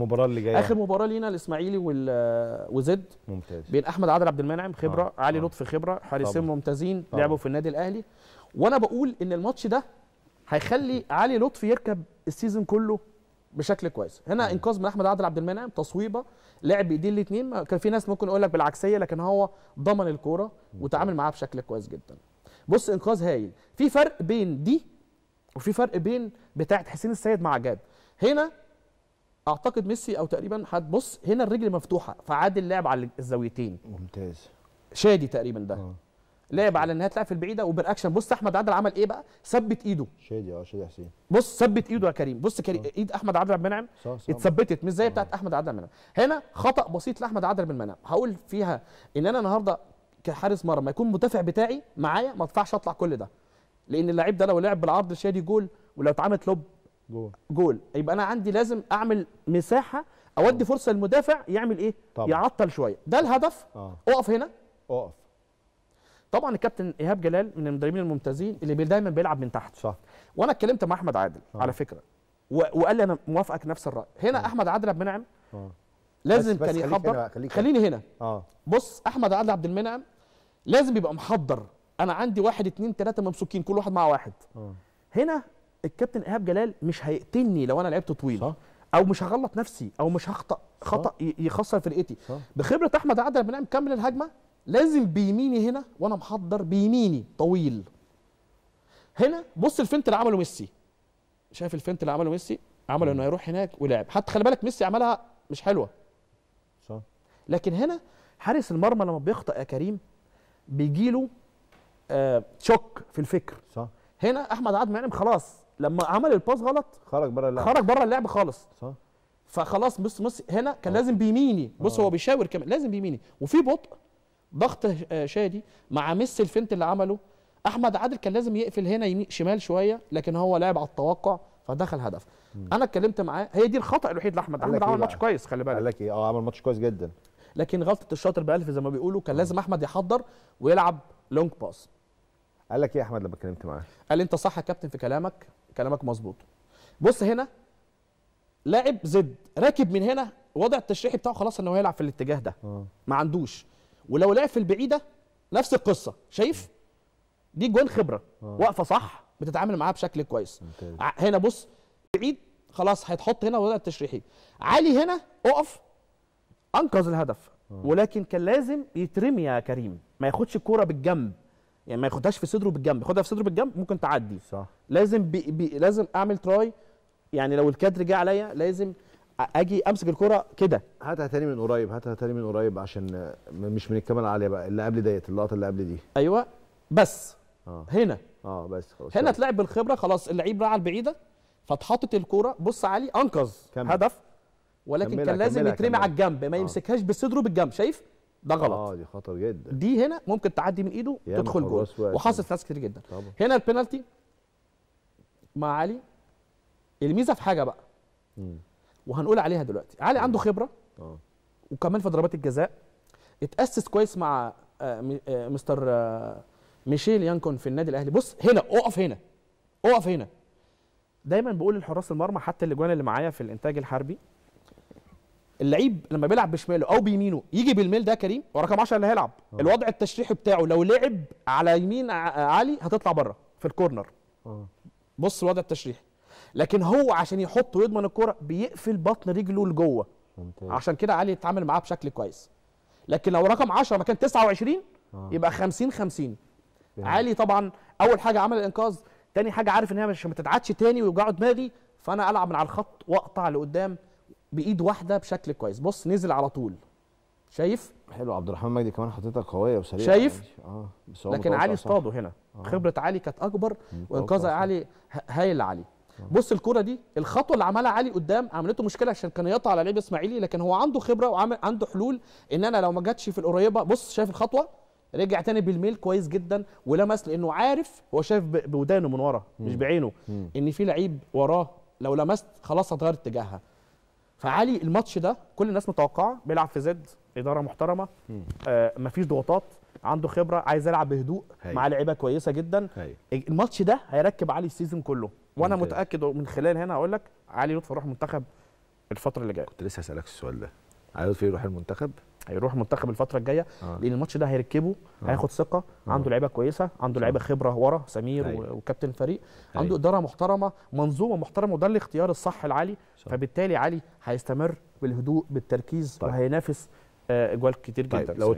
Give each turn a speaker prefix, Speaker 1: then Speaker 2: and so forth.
Speaker 1: المباراه اللي جايه اخر مباراه لينا الاسماعيلي وزد ممتاز بين احمد عادل عبد المنعم خبره آه. علي آه. لطفي خبره حارسين ممتازين طبعا. لعبوا في النادي الاهلي وانا بقول ان الماتش ده هيخلي علي لطفي يركب السيزون كله بشكل كويس هنا آه. انقاذ من احمد عادل عبد المنعم تصويبه لعب بايدين الاثنين كان في ناس ممكن اقول لك بالعكسيه لكن هو ضمن الكوره وتعامل معاها بشكل كويس جدا بص انقاذ هايل في فرق بين دي وفي فرق بين بتاعه حسين السيد مع جاد هنا اعتقد ميسي او تقريبا هتبص هنا الرجل مفتوحه فعاد اللعب على الزاويتين ممتاز شادي تقريبا ده أوه. لعب على انها تلعب في البعيده وبالاكشن بص احمد عادل عمل ايه بقى ثبت ايده شادي اه شادي حسين بص ثبت ايده يا كريم بص كريم آه. ايد احمد عادل عبد المنعم اتثبتت مش زي بتاعت آه. احمد عادل عبد المنعم هنا خطا بسيط لاحمد عادل عبد المنعم هقول فيها ان انا النهارده كحارس مرمى يكون مدافع بتاعي معايا ما ادفعش اطلع كل ده لان اللعيب ده لو لعب بالعرض شادي جول ولو اتعملت لوب جول جول يبقى انا عندي لازم اعمل مساحه اودي طبعا. آه. فرصه للمدافع يعمل ايه طبعا. يعطل شويه ده الهدف آه. اقف هنا اقف طبعا الكابتن ايهاب جلال من المدربين الممتازين اللي دايما بيلعب من تحت صح وانا اتكلمت مع احمد عادل آه. على فكره وقال لي انا موافقك نفس الراي هنا آه. احمد عادل عبد المنعم آه. لازم بس كان يحضر خليني هنا آه. بص احمد عادل عبد المنعم لازم يبقى محضر انا عندي واحد اتنين تلاته ممسوكين كل واحد مع واحد آه. هنا الكابتن ايهاب جلال مش هيقتلني لو انا لعبت طويل صح. او مش هغلط نفسي او مش هخطا خطا يخسر فرقتي بخبره احمد عادل لما كامل الهجمه لازم بيميني هنا وانا محضر بيميني طويل هنا بص الفنت اللي عمله ميسي شايف الفنت اللي عمله ميسي عمله انه هيروح هناك ولعب حتى خلي بالك ميسي عملها مش حلوه صح لكن هنا حارس المرمى لما بيخطا يا كريم بيجيله آه شوك في الفكر صح هنا احمد عادل منعم خلاص لما عمل الباس غلط خرج بره اللعب خرج بره اللعب خالص صح فخلاص بص بص هنا كان آه. لازم بيميني بص هو آه. بيشاور كمان لازم بيميني وفي بطء ضغط آه، شادي مع مس الفنت اللي عمله احمد عادل كان لازم يقفل هنا يمين شمال شويه لكن هو لعب على التوقع فدخل هدف مم. انا اتكلمت معاه هي دي الخطا الوحيد لاحمد احمد عمل إيه ماتش كويس خلي بالك قال لك ايه اه عمل ماتش كويس جدا لكن غلطه الشاطر بألف زي ما بيقولوا كان مم. لازم احمد يحضر ويلعب لونج باس قال لك ايه يا احمد لما اتكلمت معاه قال انت صح يا كابتن في كلامك كلامك مظبوط بص هنا لاعب زد راكب من هنا وضع التشريحي بتاعه خلاص ان هو هيلعب في الاتجاه ده آه. ما عندوش ولو لعب في البعيده نفس القصه شايف دي جون خبره آه. واقفه صح بتتعامل معاها بشكل كويس هنا بص بعيد خلاص هيتحط هنا وضع التشريحي علي هنا اقف انقذ الهدف آه. ولكن كان لازم يترمي يا كريم ما ياخدش الكوره بالجنب يعني ما ياخدهاش في صدره بالجنب ياخدها في صدره بالجنب ممكن تعدي صح لازم بي بي لازم اعمل تراي يعني لو الكادر جه عليا لازم اجي امسك الكره كده هاتها تاني من قريب هاتها تاني من قريب عشان مش من الكاميرا العاليه بقى اللي قبل ديت اللقطه اللي قبل دي ايوه بس آه. هنا اه بس خلاص هنا اتلعب بالخبره خلاص اللعيب راح على البعيده فاتحطت الكوره بص علي انقذ هدف ولكن كان لازم يترمي على الجنب ما آه. يمسكهاش بصدره بالجنب شايف ده غلط اه دي خطر جدا دي هنا ممكن تعدي من ايده تدخل جول وحصلت ناس كتير جدا طبعا. هنا البينالتي مع علي الميزه في حاجه بقى مم. وهنقول عليها دلوقتي علي عنده خبره آه. وكمان في ضربات الجزاء اتاسس كويس مع آه، آه، مستر آه، ميشيل يانكون في النادي الاهلي بص هنا اقف هنا اقف هنا دايما بقول لحراس المرمى حتى الاجوان اللي معايا في الانتاج الحربي اللعيب لما بيلعب بشماله او بيمينه يجي بالميل ده كريم ورقم 10 اللي هيلعب أوه. الوضع التشريحي بتاعه لو لعب على يمين علي هتطلع بره في الكورنر أوه. بص الوضع التشريحي لكن هو عشان يحط ويضمن الكوره بيقفل بطن رجله لجوه ممتاز. عشان كده علي يتعامل معاه بشكل كويس لكن لو رقم 10 مكان 29 أوه. يبقى 50 50 يعني. علي طبعا اول حاجه عمل الانقاذ تاني حاجه عارف ان هي مش ما تاني ويوجعوا دماغي فانا العب من على الخط واقطع لقدام بايد واحده بشكل كويس بص نزل على طول شايف حلو عبد الرحمن مجدي كمان حطيتها قويه وسريعه شايف اه بس هو لكن علي اصطاده هنا آه. خبره علي كانت اكبر وانقاذ علي هايل علي بص الكرة دي الخطوه اللي عملها علي قدام عملته مشكله عشان كان يقطع على لعيب اسماعيلي لكن هو عنده خبره وعنده حلول ان انا لو ما جاتش في القريبه بص شايف الخطوه رجع تاني بالميل كويس جدا ولمس لانه عارف هو شايف بودانه من ورا مش بعينه ان في لعيب وراه لو لمست خلاص هتغير اتجاهها فعلي الماتش ده كل الناس متوقعه بيلعب في زد اداره محترمه آه مفيش ضغوطات عنده خبره عايز يلعب بهدوء هي. مع لعيبه كويسه جدا هي. الماتش ده هيركب علي السيزون كله وانا متاكد من خلال هنا هقول لك علي لطفي يروح منتخب الفتره اللي جايه كنت لسه هسالك السؤال ده علي لطفي يروح المنتخب هيروح منتخب الفتره الجايه آه. لان الماتش ده هيركبه آه. هياخد ثقه آه. عنده لعيبه كويسه عنده لعيبه خبره ورا سمير أيوة. وكابتن الفريق أيوة. عنده اداره محترمه منظومه محترمه وده الاختيار الصح لعلي فبالتالي علي هيستمر بالهدوء بالتركيز طيب. وهينافس آه، اجوال كتير طيب، جدا طيب. لو